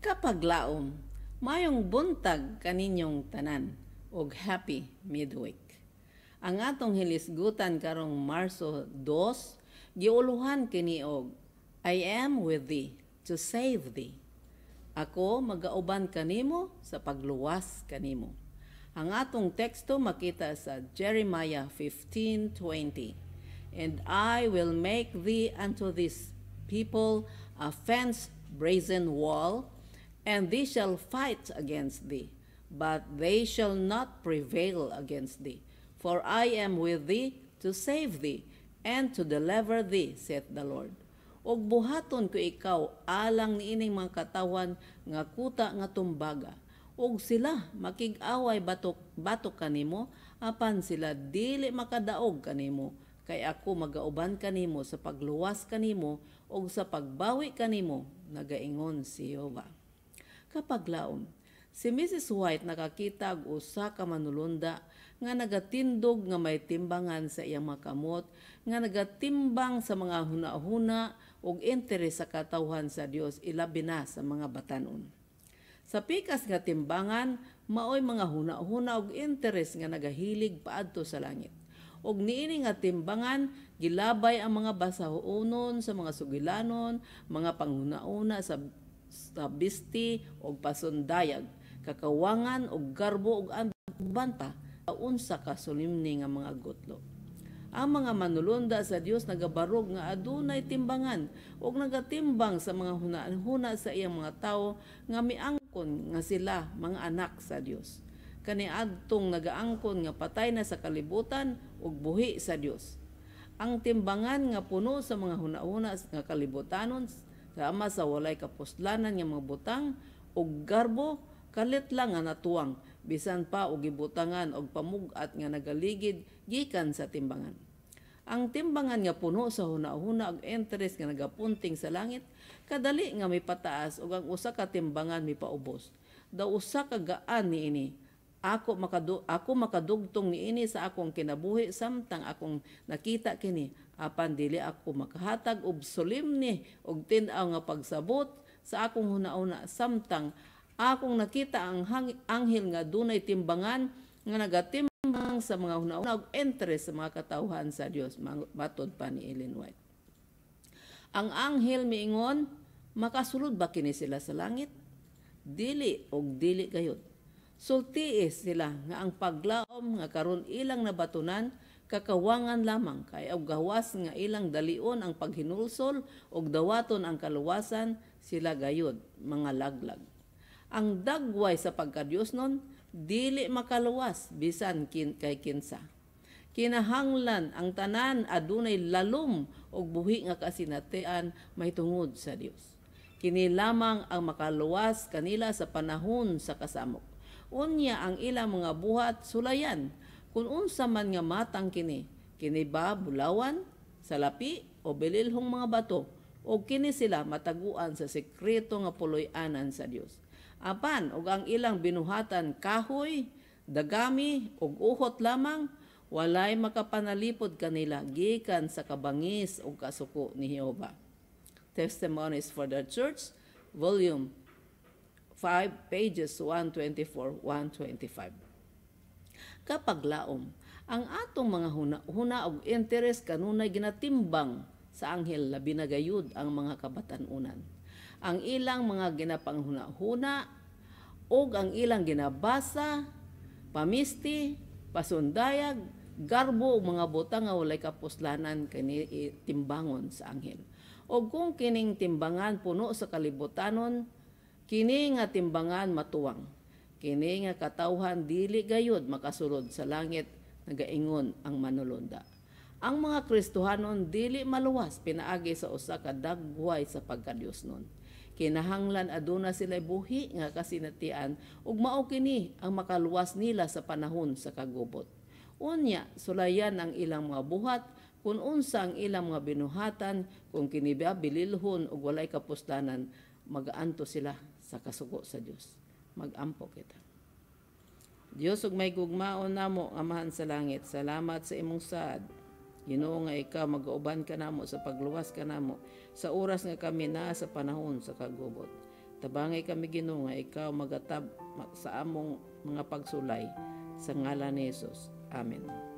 kapaglaom, mayong buntag kaninyong tanan ug happy midweek. Ang atong hilisgutan karong Marso 2, giuluhan kini og I am with thee to save thee. Ako magauban kanimo sa pagluwas kanimo. Ang atong teksto makita sa Jeremiah 15:20. And I will make thee unto this people a fence brazen wall and they shall fight against thee, but they shall not prevail against thee. For I am with thee to save thee, and to deliver thee, saith the Lord. Og buhaton ko ikaw alang niining mga katawan nga kuta nga tumbaga. Og sila makig-away batok batok kanimo apan sila dili makadaog kanimo kay ako magauban kanimo sa pagluwas kanimo og sa pagbawi kanimo nagaingon si Jehovah kapaglaom. Si Mrs. White nakakita og usa ka manulunda nga nagatindog nga may timbangan sa iyang makamot, nga nagatimbang sa mga hunahuna og interes sa katawhan sa Dios ilabi na sa mga batanon. Sa pikas nga timbangan, maoy mga hunahuna og interes nga nagahilig paadto sa langit. Og niini nga timbangan, gilabay ang mga basahonon sa mga sugilanon, mga panghuna sa sa bisti og pasundayag, kakawangan og garbo og banta unsa ka solemne nga mga gutlo. Ang mga manulunda sa Dios nagabarog nga adunay timbangan ug nagatimbang sa mga hunahuna sa iyang mga tawo nga miangkon nga sila mga anak sa Dios. Kani adtong nagaangkon nga patay na sa kalibutan ug buhi sa Dios. Ang timbangan nga puno sa mga hunahuna sa kalibutanon Sama sa walay kapuslanan nga mga butang ug garbo kalit lang nga natuwang bisan pa og gibutangan og pamugat nga nagaligid gikan sa timbangan. Ang timbangan nga puno sa huna-huna og interest nga nagapunting sa langit kadali nga mipataas ug ang usa ka timbangan paubos. Daw usa ka gaan ini, ako makadu ako makadugtong ni ini sa akong kinabuhi samtang akong nakita kini apan dili ako makahatag og solemne og tin-aw nga pagsabot sa akong hunauna samtang akong nakita ang anghel nga dunay timbangan nga nagatimbang sa mga hunauna og interest sa mga katawhan sa Dios matod pa ni Ellen White ang anghel miingon makasulod ba kini sila sa langit dili og dili gayud Sultiis sila nga ang paglaom nga karon ilang nabatunan kakawangan lamang kay og gawas nga ilang dalion ang paghinulsol og dawaton ang kaluwasan sila gayud mga laglag. Ang dagway sa pagkadios nun, dili makaluwas bisan kin kay kinsa. Kinahanglan ang tanan adunay lalom og buhi nga kasinatean tungod sa Dios. Kini lamang ang makaluwas kanila sa panahon sa kasamok unya ang ilang mga buhat sulayan kun unsa man nga matang kini kini ba bulawan salapi o belilhong mga bato o kini sila mataguan sa sekreto nga puloy-anan sa Dios apan og ang ilang binuhatan kahoy dagami ug uhot lamang walay makapanalipod kanila gikan sa kabangis ug kasuko ni Jehova Testimonies for the Church Volume 5 pages 124, 125. Kapag laom, ang atong mga huna, huna og interes kanunay ginatimbang sa anghel labi na gayud ang mga kabatanunan. Ang ilang mga ginapanghuna-huna o ang ilang ginabasa, pamisti, pasundayag, garbo og mga butang nga walay kapuslanan kini timbangon sa anghel. O kung kining timbangan puno sa kalibutanon, Kini nga timbangan matuwang. Kini nga katawhan dili gayod makasulod sa langit nagaingon ang manulunda. Ang mga Kristohanon dili maluwas pinaagi sa usa ka dagway sa pagkadiyos nun. Kinahanglan aduna sila buhi nga kasinatian ug mao kini ang makaluwas nila sa panahon sa kagubot. Unya sulayan ang ilang mga buhat kun unsa ang ilang mga binuhatan kung kini bililhon ug walay kapustanan magaanto sila sa kasugo sa Dios. Magampo kita. Dios ug may gugmaon namo amahan sa langit. Salamat sa imong saad. Ginoo nga ikaw magauban ka namo sa pagluwas ka namo sa oras nga kami naa sa panahon sa kagubot. Tabangay kami Ginoo nga ikaw magatab sa among mga pagsulay sa ngalan ni Jesus. Amen.